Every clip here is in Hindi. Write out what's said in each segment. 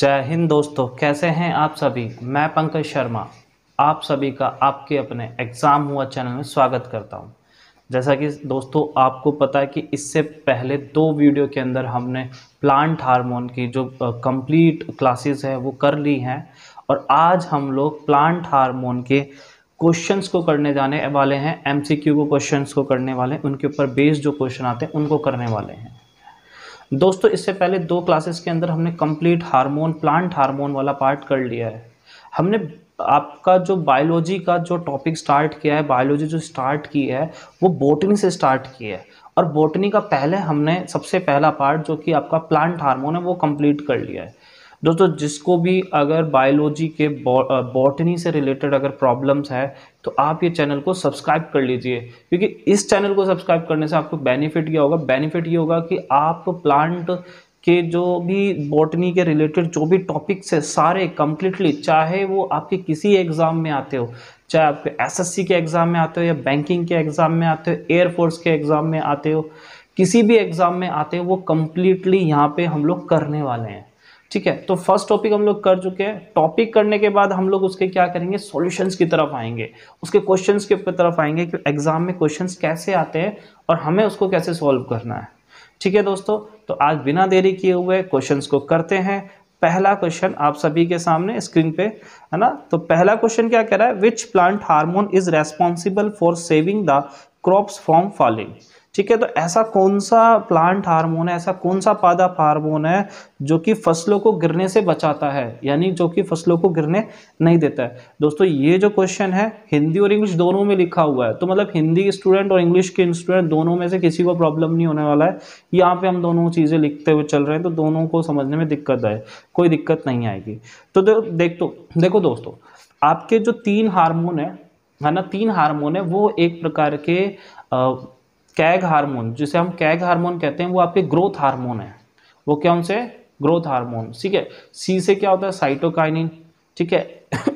जय हिंद दोस्तों कैसे हैं आप सभी मैं पंकज शर्मा आप सभी का आपके अपने एग्ज़ाम हुआ चैनल में स्वागत करता हूं जैसा कि दोस्तों आपको पता है कि इससे पहले दो वीडियो के अंदर हमने प्लांट हार्मोन की जो कंप्लीट क्लासेस है वो कर ली हैं और आज हम लोग प्लांट हार्मोन के क्वेश्चंस को करने जाने वाले हैं एमसीक्यू को क्वेश्चंस को करने वाले हैं उनके ऊपर बेस्ड जो क्वेश्चन आते हैं उनको करने वाले हैं दोस्तों इससे पहले दो क्लासेस के अंदर हमने कंप्लीट हार्मोन प्लांट हार्मोन वाला पार्ट कर लिया है हमने आपका जो बायोलॉजी का जो टॉपिक स्टार्ट किया है बायोलॉजी जो स्टार्ट की है वो बोटनी से स्टार्ट की है और बोटनी का पहले हमने सबसे पहला पार्ट जो कि आपका प्लांट हार्मोन है वो कंप्लीट कर लिया है दोस्तों जिसको भी अगर बायोलॉजी के बॉटनी से रिलेटेड अगर प्रॉब्लम्स है तो आप ये चैनल को सब्सक्राइब कर लीजिए क्योंकि इस चैनल को सब्सक्राइब करने से आपको बेनिफिट क्या होगा बेनिफिट ये होगा कि आप प्लांट के जो भी बॉटनी के रिलेटेड जो भी टॉपिक्स है सारे कम्प्लीटली चाहे वो आपके किसी एग्ज़ाम में आते हो चाहे आपके एसएससी के एग्ज़ाम में आते हो या बैंकिंग के एग्ज़ाम में आते हो एयरफोर्स के एग्ज़ाम में आते हो किसी भी एग्ज़ाम में आते हो वो कम्प्लीटली यहाँ पे हम लोग करने वाले हैं ठीक है तो फर्स्ट टॉपिक हम लोग कर चुके हैं टॉपिक करने के बाद हम लोग उसके क्या करेंगे सॉल्यूशंस की तरफ आएंगे उसके क्वेश्चंस के तरफ आएंगे कि एग्जाम में क्वेश्चंस कैसे आते हैं और हमें उसको कैसे सॉल्व करना है ठीक है दोस्तों तो आज बिना देरी किए हुए क्वेश्चंस को करते हैं पहला क्वेश्चन आप सभी के सामने स्क्रीन पे है ना तो पहला क्वेश्चन क्या कह रहा है which plant hormone is responsible for saving the crops from falling ठीक है तो ऐसा कौन सा प्लांट हार्मोन है ऐसा कौन सा पादप हार्मोन है जो कि फसलों को गिरने से बचाता है यानी जो कि फसलों को गिरने नहीं देता है दोस्तों ये जो क्वेश्चन है हिंदी और इंग्लिश दोनों में लिखा हुआ है तो मतलब हिंदी स्टूडेंट और इंग्लिश के स्टूडेंट दोनों में से किसी को प्रॉब्लम नहीं होने वाला है यहाँ पे हम दोनों चीज़ें लिखते हुए चल रहे हैं तो दोनों को समझने में दिक्कत आए कोई दिक्कत नहीं आएगी तो देख तो देखो दोस्तों आपके जो तीन हारमोन है है ना तीन हारमोन है वो एक प्रकार के कैग हार्मोन जिसे हम कैग हार्मोन कहते हैं वो आपके ग्रोथ हार्मोन है वो क्या उनसे ग्रोथ हार्मोन ठीक है सी से क्या होता है साइटोकाइनिन ठीक है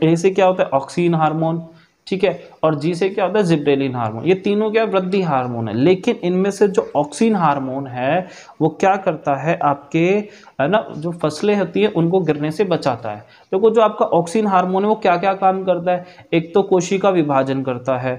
ए से क्या होता है ऑक्सीन हार्मोन ठीक है और जी से क्या होता है जिब्रेलिन हार्मोन ये तीनों क्या वृद्धि हार्मोन है लेकिन इनमें से जो ऑक्सीन हार्मोन है वो क्या करता है आपके है ना जो फसलें होती हैं उनको गिरने से बचाता है देखो तो जो आपका ऑक्सीन हार्मोन है वो क्या क्या काम करता है एक तो कोशिका विभाजन करता है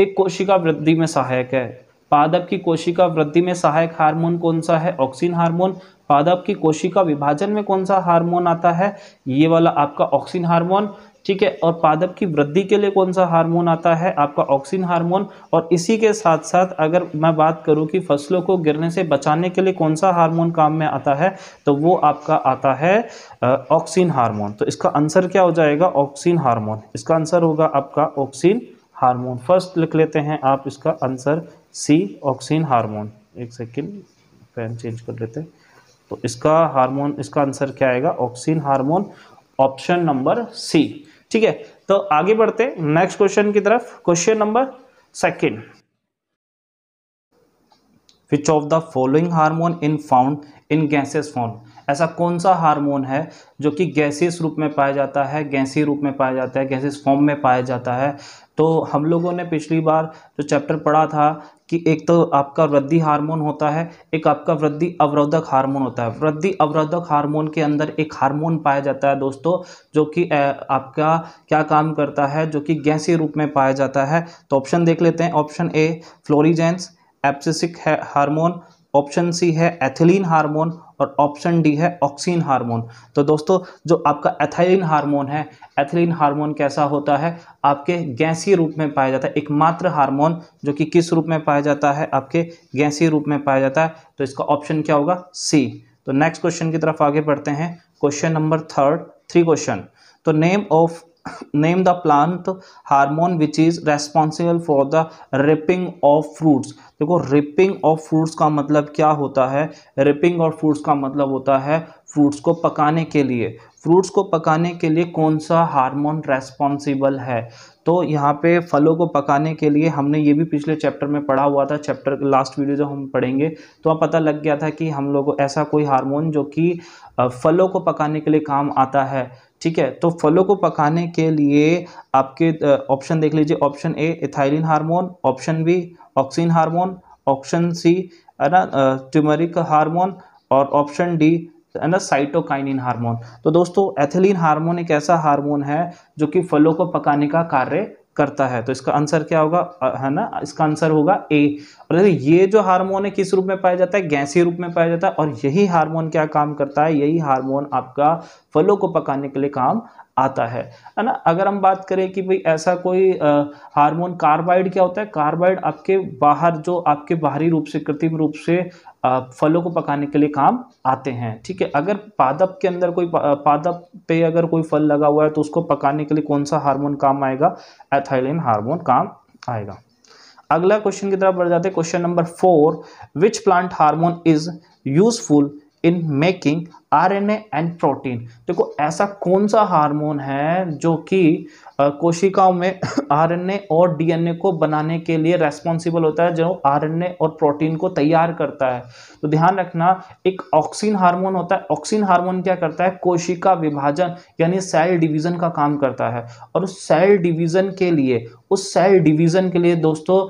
एक कोशिका वृद्धि में सहायक है पादप की कोशिका वृद्धि में सहायक हार्मोन कौन सा है ऑक्सीन हार्मोन पादप की कोशिका विभाजन में कौन सा हार्मोन आता है ये वाला आपका ऑक्सीन हार्मोन ठीक है और पादप की वृद्धि के लिए कौन सा हार्मोन आता है आपका ऑक्सीन हार्मोन और इसी के साथ साथ अगर मैं बात करूं कि फसलों को गिरने से बचाने के लिए कौन सा हार्मोन काम में आता है तो वो आपका आता है ऑक्सीन हार्मोन तो इसका आंसर क्या हो जाएगा ऑक्सीन हार्मोन इसका आंसर होगा आपका ऑक्सीन हार्मोन फर्स्ट लिख लेते हैं आप इसका आंसर सी ऑक्सीन हार्मोन एक सेकेंड पेन चेंज कर लेते हैं तो इसका हार्मोन इसका आंसर क्या आएगा auxin hormone option number C ठीक है तो आगे बढ़ते नेक्स्ट क्वेश्चन की तरफ question number second which of the following hormone in found in gases form ऐसा कौन सा हार्मोन है जो कि गैसीय रूप में पाया जाता है गैसी रूप में पाया जाता है गैसीय फॉर्म में पाया जाता है तो हम लोगों ने पिछली बार जो चैप्टर पढ़ा था कि एक तो आपका वृद्धि हार्मोन होता है एक आपका वृद्धि अवरोधक हार्मोन होता है वृद्धि अवरोधक हार्मोन के अंदर एक हार्मोन पाया जाता है दोस्तों जो कि आपका क्या काम करता है जो कि गैसी रूप में पाया जाता है तो ऑप्शन देख लेते हैं option A florigens abscisic hormone option C है एथिलीन हार्मोन और ऑप्शन डी है ऑक्सीन हार्मोन तो दोस्तों जो आपका एथिलीन हार्मोन है एथिलीन हार्मोन कैसा होता है आपके गैसीय रूप में पाया जाता है एकमात्र हार्मोन जो कि किस रूप में पाया जाता है आपके गैसीय रूप में पाया जाता है तो इसका ऑप्शन क्या होगा सी तो नेक्स्ट क्वेश्चन की तरफ आगे बढ़ते हैं question number third three question तो name of name the plant hormone which is responsible for the ripening of fruits देखो रिपिंग ऑफ फ्रूट्स का मतलब क्या होता है रिपिंग ऑफ फ्रूट्स का मतलब होता है फ्रूट्स को पकाने के लिए फ्रूट्स को पकाने के लिए कौन सा हार्मोन रेस्पॉन्सिबल है तो यहाँ पे फलों को पकाने के लिए हमने ये भी पिछले चैप्टर में पढ़ा हुआ था चैप्टर लास्ट वीडियो जब हम पढ़ेंगे तो अब पता लग गया था कि हम लोग ऐसा कोई हार्मोन जो कि फलों को पकाने के लिए काम आता है ठीक है तो फलों को पकाने के लिए आपके ऑप्शन देख लीजिए option A ethylene hormone option B auxin hormone option C है ना ट्यूमरिक हार्मोन और ऑप्शन डी है ना साइटोकाइनिन हार्मोन तो दोस्तों एथिलीन हार्मोन एक ऐसा हार्मोन है जो कि फलों को पकाने का कार्य करता है तो इसका आंसर क्या होगा है ना इसका आंसर होगा ए और देखो ये जो हार्मोन है किस रूप में पाया जाता है गैसी रूप में पाया जाता है और यही हार्मोन क्या काम करता है यही हार्मोन आपका फलों को पकाने के लिए काम आता है है ना अगर हम बात करें कि भाई ऐसा कोई हार्मोन कार्बाइड क्या होता है कार्बाइड आपके बाहर जो आपके बाहरी रूप से कृत्रिम रूप से आ, फलों को पकाने के लिए काम आते हैं ठीक है अगर पादप के अंदर कोई पादप पे अगर कोई फल लगा हुआ है तो उसको पकाने के लिए कौन सा हार्मोन काम आएगा एथाइलिन हार्मोन काम आएगा अगला क्वेश्चन की तरफ बढ़ जाते हैं question number four which plant hormone is useful in making RNA and protein देखो ऐसा कौन सा हार्मोन है जो कि कोशिकाओं में आरएनए और डीएनए को बनाने के लिए रेस्पॉन्सिबल होता है जो आरएनए और प्रोटीन को तैयार करता है तो ध्यान रखना एक ऑक्सीन हार्मोन होता है ऑक्सीन हार्मोन क्या करता है कोशिका विभाजन यानी सेल डिवीजन का काम करता है और उस सेल डिवीजन के लिए उस सेल डिवीजन के लिए दोस्तों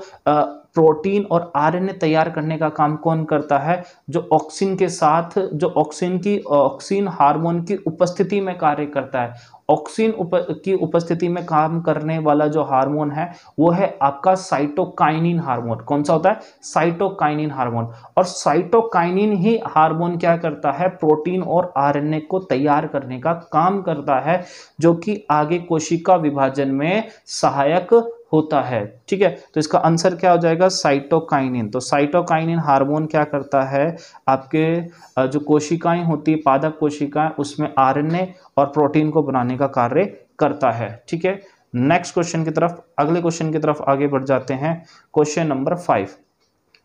प्रोटीन और आरएनए तैयार करने का काम कौन करता है जो ऑक्सीन के साथ जो ऑक्सीन की ऑक्सीन हार्मोन की उपस्थिति में कार्य करता है ऑक्सीन उप, की उपस्थिति में काम करने वाला जो हार्मोन है वो है आपका साइटोकाइनिन हार्मोन कौन सा होता है साइटोकाइनिन हार्मोन और साइटोकाइनिन ही हार्मोन क्या करता है प्रोटीन और आरएनए को तैयार करने का काम करता है जो कि आगे कोशिका विभाजन में सहायक होता है ठीक है तो इसका आंसर क्या हो जाएगा साइटोकाइनिन तो साइटोकाइनिन हार्मोन क्या करता है आपके जो कोशिकाएं होती है पादक कोशिकाएं उसमें आरएनए और प्रोटीन को बनाने का कार्य करता है ठीक है नेक्स्ट क्वेश्चन की तरफ अगले क्वेश्चन की तरफ आगे बढ़ जाते हैं क्वेश्चन नंबर फाइव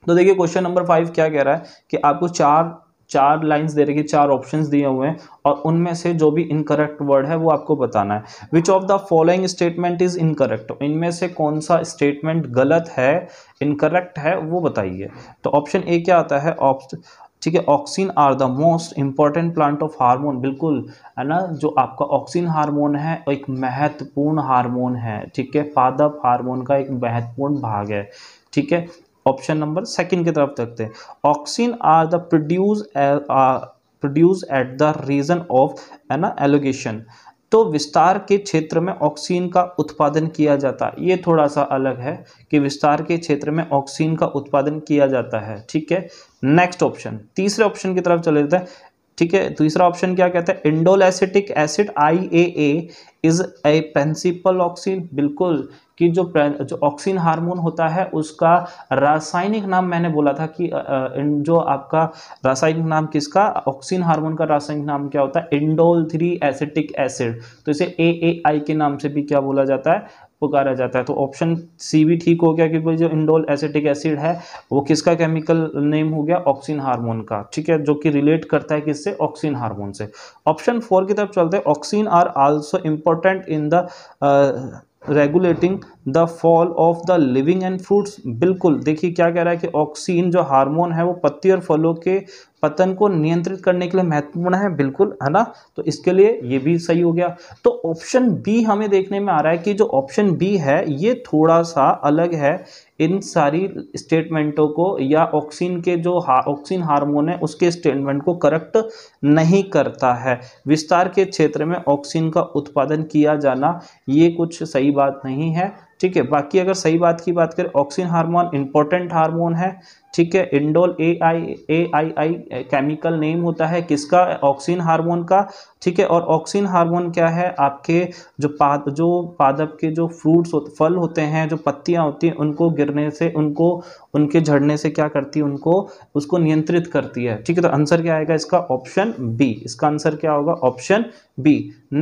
तो देखिए क्वेश्चन नंबर फाइव क्या कह रहा है कि आपको चार चार लाइंस दे रखी चार ऑप्शंस दिए हुए हैं और उनमें से जो भी इनकरेक्ट वर्ड है वो आपको बताना है which of the following statement is incorrect इनमें से कौन सा स्टेटमेंट गलत है इनकरेक्ट है वो बताइए तो ऑप्शन ए क्या आता है ठीक है auxin are the most important plant of hormone बिल्कुल है ना जो आपका ऑक्सीन हार्मोन है एक महत्वपूर्ण हार्मोन है ठीक है पादप हार्मोन का एक महत्वपूर्ण भाग है ठीक है ऑप्शन नंबर सेकंड की तरफ देखते हैं auxin are the produce produce at the region of है ना एलोगेशन तो विस्तार के क्षेत्र में ऑक्सीन का उत्पादन किया जाता है ये थोड़ा सा अलग है कि विस्तार के क्षेत्र में ऑक्सीन का उत्पादन किया जाता है ठीक है नेक्स्ट ऑप्शन तीसरे ऑप्शन की तरफ चले जाते हैं ठीक है तीसरा ऑप्शन क्या कहता है indole acetic acid I A A is a principal auxin बिल्कुल कि जो जो ऑक्सीन हार्मोन होता है उसका रासायनिक नाम मैंने बोला था कि जो आपका रासायनिक नाम किसका ऑक्सीन हार्मोन का रासायनिक नाम क्या होता है इंडोल थ्री एसिटिक एसिड तो इसे ए ए आई के नाम से भी क्या बोला जाता है पुकारा जाता है तो ऑप्शन सी भी ठीक हो गया क्योंकि जो इंडोल एसिटिक एसिड है वो किसका केमिकल नेम हो गया ऑक्सीन हार्मोन का ठीक है जो कि रिलेट करता है किससे ऑक्सीन हार्मोन से ऑप्शन फोर की तरफ चलते हैं auxin are also important in the regulating the fall of the living and fruits बिल्कुल देखिए क्या कह रहा है कि ऑक्सीन जो हार्मोन है वो पत्ती और फलों के पतन को नियंत्रित करने के लिए महत्वपूर्ण है बिल्कुल है ना तो इसके लिए ये भी सही हो गया तो ऑप्शन बी हमें देखने में आ रहा है कि जो ऑप्शन बी है ये थोड़ा सा अलग है इन सारी स्टेटमेंटों को या ऑक्सीन के जो हा, ऑक्सीन हार्मोन है उसके स्टेटमेंट को करेक्ट नहीं करता है विस्तार के क्षेत्र में ऑक्सीन का उत्पादन किया जाना ये कुछ सही बात नहीं है ठीक है बाकी अगर सही बात की बात करें ऑक्सीजन हार्मोन इंपॉर्टेंट हार्मोन है ठीक है indole A I A I I chemical name होता है किसका ऑक्सीजन हार्मोन का ठीक है और ऑक्सीजन हार्मोन क्या है आपके जो पाद जो पादप के जो फ्रूट्स होते फल होते हैं जो पत्तियां होती हैं उनको गिरने से उनको उनके झड़ने से क्या करती है उनको उसको नियंत्रित करती है ठीक है तो आंसर क्या आएगा इसका ऑप्शन बी इसका आंसर क्या होगा ऑप्शन बी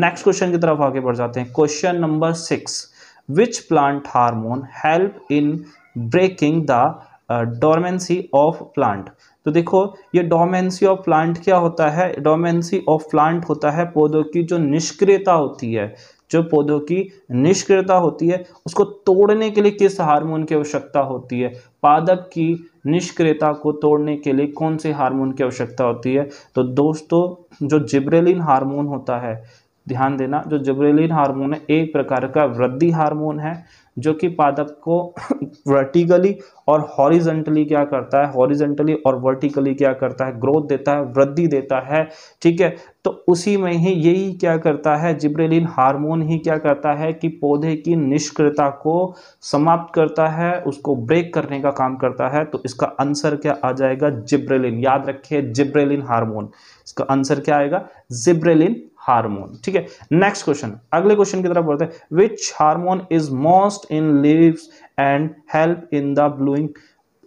नेक्स्ट क्वेश्चन की तरफ आगे बढ़ जाते हैं question number six which plant hormone help in breaking the dormancy of plant तो देखो ये डोमेंसी ऑफ प्लांट क्या होता है डोमेंसी ऑफ प्लांट होता है पौधों की जो निष्क्रियता होती है जो पौधों की निष्क्रियता होती है उसको तोड़ने के लिए किस हार्मोन की आवश्यकता होती है पादप की निष्क्रियता को तोड़ने के लिए कौन से हार्मोन की आवश्यकता होती है तो दोस्तों जो जिब्रेलिन हार्मोन होता है ध्यान देना जो जबरेलिन हार्मोन है एक प्रकार का वृद्धि हार्मोन है जो कि पादप को वर्टिकली और हॉरिजेंटली क्या करता है हॉरिजेंटली और वर्टिकली क्या करता है ग्रोथ देता है वृद्धि देता है ठीक है तो उसी में ही यही क्या करता है जिब्रेलिन हार्मोन ही क्या करता है कि पौधे की निष्क्रियता को समाप्त करता है उसको ब्रेक करने का काम करता है तो इसका आंसर क्या आ जाएगा जिब्रेलिन याद रखिए जिब्रेलिन हार्मोन इसका आंसर क्या आएगा जिब्रेलिन हार्मोन ठीक है नेक्स्ट क्वेश्चन अगले क्वेश्चन की तरफ बढ़ते हैं which hormone is most in leaves and help in the blooming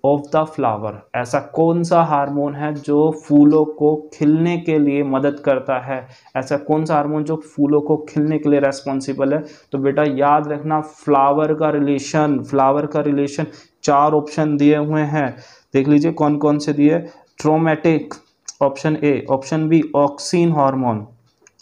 of the flower ऐसा कौन सा हार्मोन है जो फूलों को खिलने के लिए मदद करता है ऐसा कौन सा हार्मोन जो फूलों को खिलने के लिए रेस्पॉन्सिबल है तो बेटा याद रखना फ्लावर का रिलेशन फ्लावर का रिलेशन चार ऑप्शन दिए हुए हैं देख लीजिए कौन कौन से दिए traumatic option A option B auxin hormone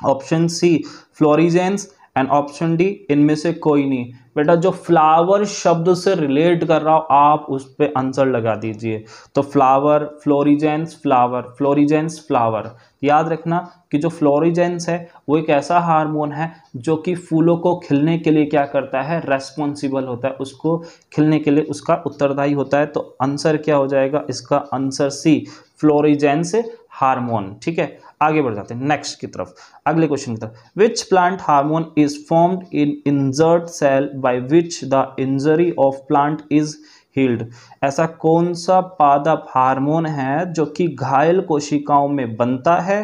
option C florigen and option D इनमें से कोई नहीं बेटा जो फ्लावर शब्द से रिलेट कर रहा हो आप उस पर आंसर लगा दीजिए तो flower florigen flower florigen flower याद रखना कि जो फ्लोरिजेंस है वो एक ऐसा हार्मोन है जो कि फूलों को खिलने के लिए क्या करता है रेस्पॉन्सिबल होता है उसको खिलने के लिए उसका उत्तरदायी होता है तो आंसर क्या हो जाएगा इसका आंसर सी फ्लोरिजेंस हार्मोन ठीक है आगे बढ़ जाते हैं नेक्स्ट की तरफ अगले क्वेश्चन की तरफ which plant hormone is formed in injured cell by which the injury of plant is healed ऐसा कौन सा पादप हार्मोन है जो कि घायल कोशिकाओं में बनता है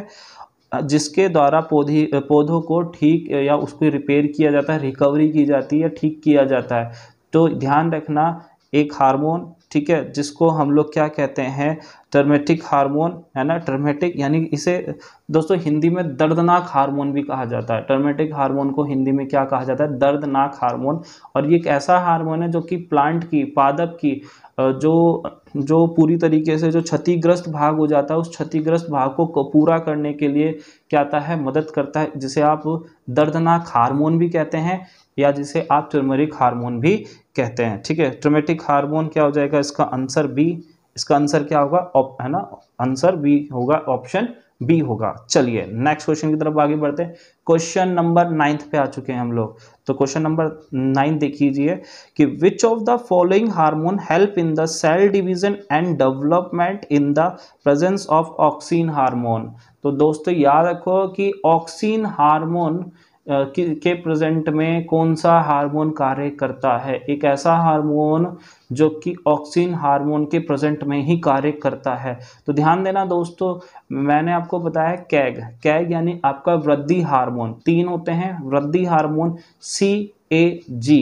जिसके द्वारा पौधे पौधों को ठीक या उसको रिपेयर किया जाता है रिकवरी की जाती है ठीक किया जाता है तो ध्यान रखना एक हार्मोन ठीक है जिसको हम लोग क्या कहते हैं टर्मेटिक हार्मोन है ना टर्मेटिक यानी इसे दोस्तों हिंदी में दर्दनाक हार्मोन भी कहा जाता है टर्मेटिक हार्मोन को हिंदी में क्या कहा जाता है दर्दनाक हार्मोन और ये एक ऐसा हार्मोन है जो कि प्लांट की पादप की जो जो पूरी तरीके से जो क्षतिग्रस्त भाग हो जाता है उस क्षतिग्रस्त भाग को पूरा करने के लिए क्या आता है मदद करता है जिसे आप दर्दनाक हार्मोन भी कहते हैं या जिसे आप टर्मरिक हार्मोन भी कहते हैं ठीक है ट्रोमेटिक हार्मोन क्या हो जाएगा इसका आंसर बी इसका आंसर क्या होगा है ना आंसर बी होगा ऑप्शन बी होगा चलिए नेक्स्ट क्वेश्चन की तरफ आगे बढ़ते हैं क्वेश्चन नंबर नाइन्थ पे आ चुके हैं हम लोग तो क्वेश्चन नंबर नाइन देखिए कि which of the following hormone help in the cell division and development in the presence of auxin hormone तो दोस्तों याद रखो कि ऑक्सीन हार्मोन के प्रेजेंट में कौन सा हार्मोन कार्य करता है एक ऐसा हार्मोन जो कि ऑक्सीन हार्मोन के प्रेजेंट में ही कार्य करता है तो ध्यान देना दोस्तों मैंने आपको बताया कैग कैग यानी आपका वृद्धि हार्मोन तीन होते हैं वृद्धि हार्मोन सी ए जी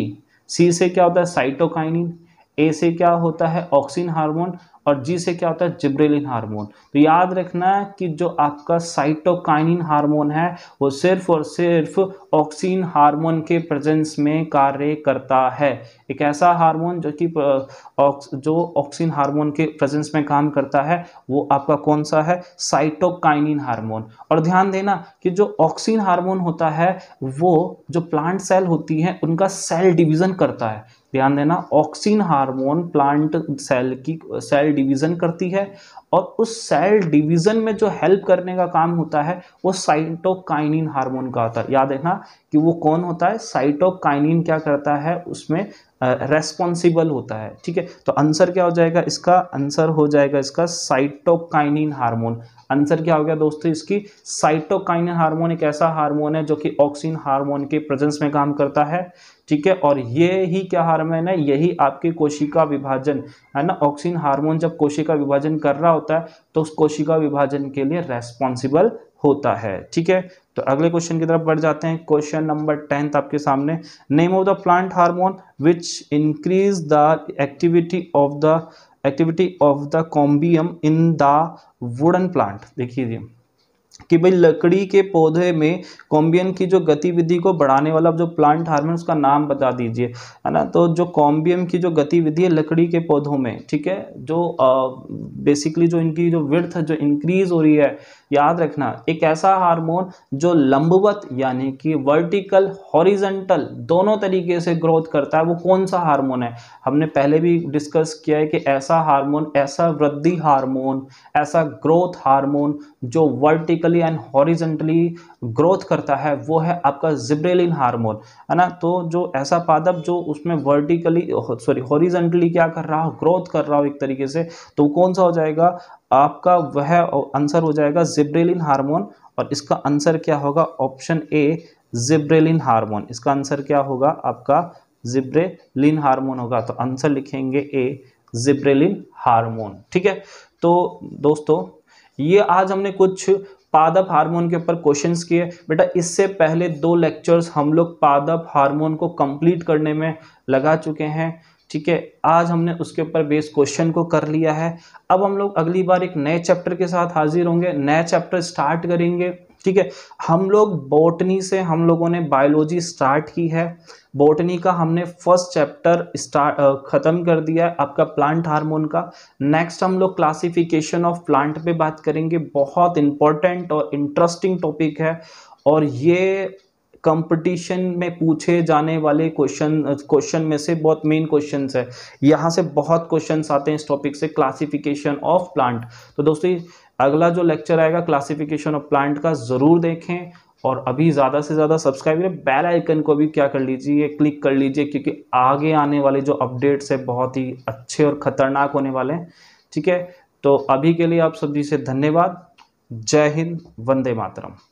सी से क्या होता है साइटोकाइनिन ए से क्या होता है ऑक्सीन हार्मोन और जी से क्या होता है जिब्रेलिन हार्मोन तो याद रखना है कि जो आपका साइटोकाइनिन हार्मोन है वो सिर्फ और सिर्फ ऑक्सीन हार्मोन के प्रेजेंस में कार्य करता है एक ऐसा हार्मोन जो कि जो ऑक्सीन हार्मोन के प्रेजेंस में काम करता है वो आपका कौन सा है साइटोकाइनिन हार्मोन और ध्यान देना कि जो ऑक्सीन हार्मोन होता है वो जो प्लांट सेल होती हैं उनका सेल डिविजन करता है ध्यान देना ऑक्सीन हार्मोन प्लांट सेल की सेल डिवीजन करती है और उस सेल डिवीजन में जो हेल्प करने का काम होता है वो साइटोकाइनिन हार्मोन का होता है याद रखना कि वो कौन होता है साइटोकाइनिन क्या करता है उसमें रेस्पॉन्सिबल होता है ठीक है तो आंसर क्या हो जाएगा इसका आंसर हो जाएगा इसका साइटोकाइनिन हार्मोन आंसर क्या हो गया दोस्तों इसकी साइटोकाइनिन हार्मोन एक ऐसा हार्मोन है जो कि ऑक्सीन हार्मोन के प्रेजेंस में काम करता है ठीक है और ये ही क्या हार्मोन है यही आपके कोशिका विभाजन है ना ऑक्सीन हार्मोन जब कोशिका विभाजन कर रहा होता है तो उस कोशिका विभाजन के लिए रेस्पॉन्सिबल होता है ठीक है तो अगले क्वेश्चन की तरफ बढ़ जाते हैं क्वेश्चन नंबर टेंथ आपके सामने name of the plant hormone which increase the activity of the activity of the cambium in the wooden plant देखिए कि भाई लकड़ी के पौधे में कॉम्बियन की जो गतिविधि को बढ़ाने वाला जो प्लांट हार्मोन उसका नाम बता दीजिए है ना तो जो कॉम्बियम की जो गतिविधि है लकड़ी के पौधों में ठीक है जो बेसिकली जो इनकी जो विर्थ जो इंक्रीज हो रही है याद रखना एक ऐसा हार्मोन जो लंबवत यानी कि वर्टिकल हॉरिजेंटल दोनों तरीके से ग्रोथ करता है वो कौन सा हार्मोन है हमने पहले भी डिस्कस किया है कि ऐसा हारमोन ऐसा वृद्धि हारमोन ऐसा ग्रोथ हारमोन जो vertical vertically and horizontally growth करता है वो है आपका जिब्रेलिन हार्मोन है ना तो जो ऐसा पादप जो उसमें वर्टिकली सॉरी हॉरिजेंटली क्या कर रहा हो ग्रोथ कर रहा हो एक तरीके से तो कौन सा हो जाएगा आपका वह आंसर हो जाएगा जिब्रेलिन हार्मोन और इसका आंसर क्या होगा ऑप्शन ए जिब्रेलिन हार्मोन इसका आंसर क्या होगा आपका जिब्रेलिन हार्मोन होगा तो आंसर लिखेंगे ए जिब्रेलिन हार्मोन ठीक है तो दोस्तों ये आज हमने कुछ पादप हार्मोन के ऊपर क्वेश्चंस किए बेटा इससे पहले दो लेक्चर्स हम लोग पादप हार्मोन को कंप्लीट करने में लगा चुके हैं ठीक है आज हमने उसके ऊपर बेस क्वेश्चन को कर लिया है अब हम लोग अगली बार एक नए चैप्टर के साथ हाजिर होंगे नया चैप्टर स्टार्ट करेंगे ठीक है हम लोग बॉटनी से हम लोगों ने बायोलॉजी स्टार्ट की है बॉटनी का हमने फर्स्ट चैप्टर स्टार्ट ख़त्म कर दिया है आपका प्लांट हार्मोन का नेक्स्ट हम लोग क्लासिफिकेशन ऑफ प्लांट पे बात करेंगे बहुत इंपॉर्टेंट और इंटरेस्टिंग टॉपिक है और ये कंपटीशन में पूछे जाने वाले क्वेश्चन क्वेश्चन में से बहुत मेन क्वेश्चन है यहाँ से बहुत क्वेश्चन आते हैं इस टॉपिक से क्लासिफिकेशन ऑफ प्लांट तो दोस्तों अगला जो लेक्चर आएगा क्लासिफिकेशन ऑफ प्लांट का ज़रूर देखें और अभी ज़्यादा से ज़्यादा सब्सक्राइब करें बेल आइकन को भी क्या कर लीजिए क्लिक कर लीजिए क्योंकि आगे आने वाले जो अपडेट्स है बहुत ही अच्छे और ख़तरनाक होने वाले हैं ठीक है तो अभी के लिए आप सभी से धन्यवाद जय हिंद वंदे मातरम